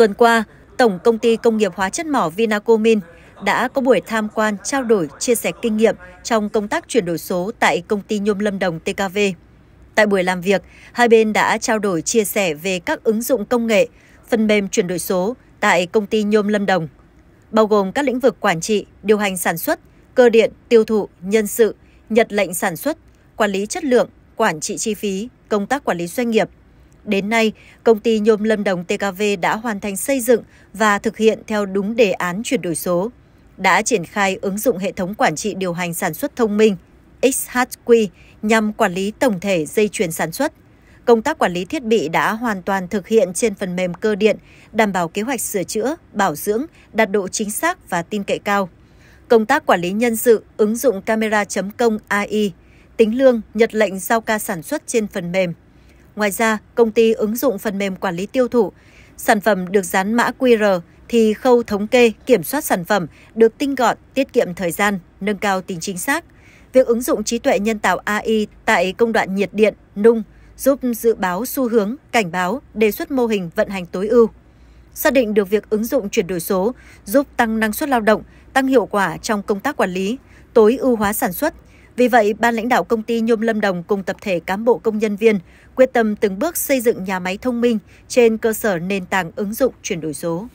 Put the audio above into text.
Tuần qua, Tổng Công ty Công nghiệp Hóa chất mỏ Vinacomin đã có buổi tham quan trao đổi, chia sẻ kinh nghiệm trong công tác chuyển đổi số tại công ty nhôm Lâm Đồng TKV. Tại buổi làm việc, hai bên đã trao đổi chia sẻ về các ứng dụng công nghệ, phần mềm chuyển đổi số tại công ty nhôm Lâm Đồng, bao gồm các lĩnh vực quản trị, điều hành sản xuất, cơ điện, tiêu thụ, nhân sự, nhật lệnh sản xuất, quản lý chất lượng, quản trị chi phí, công tác quản lý doanh nghiệp, Đến nay, công ty nhôm Lâm Đồng TKV đã hoàn thành xây dựng và thực hiện theo đúng đề án chuyển đổi số, đã triển khai ứng dụng hệ thống quản trị điều hành sản xuất thông minh XHQ nhằm quản lý tổng thể dây chuyền sản xuất. Công tác quản lý thiết bị đã hoàn toàn thực hiện trên phần mềm cơ điện, đảm bảo kế hoạch sửa chữa, bảo dưỡng, đạt độ chính xác và tin cậy cao. Công tác quản lý nhân sự, ứng dụng camera chấm công AI, tính lương, nhật lệnh giao ca sản xuất trên phần mềm Ngoài ra, công ty ứng dụng phần mềm quản lý tiêu thụ. Sản phẩm được dán mã QR thì khâu thống kê, kiểm soát sản phẩm được tinh gọn, tiết kiệm thời gian, nâng cao tính chính xác. Việc ứng dụng trí tuệ nhân tạo AI tại công đoạn nhiệt điện, nung giúp dự báo xu hướng, cảnh báo, đề xuất mô hình vận hành tối ưu. Xác định được việc ứng dụng chuyển đổi số giúp tăng năng suất lao động, tăng hiệu quả trong công tác quản lý, tối ưu hóa sản xuất, vì vậy, ban lãnh đạo công ty Nhôm Lâm Đồng cùng tập thể cán bộ công nhân viên quyết tâm từng bước xây dựng nhà máy thông minh trên cơ sở nền tảng ứng dụng chuyển đổi số.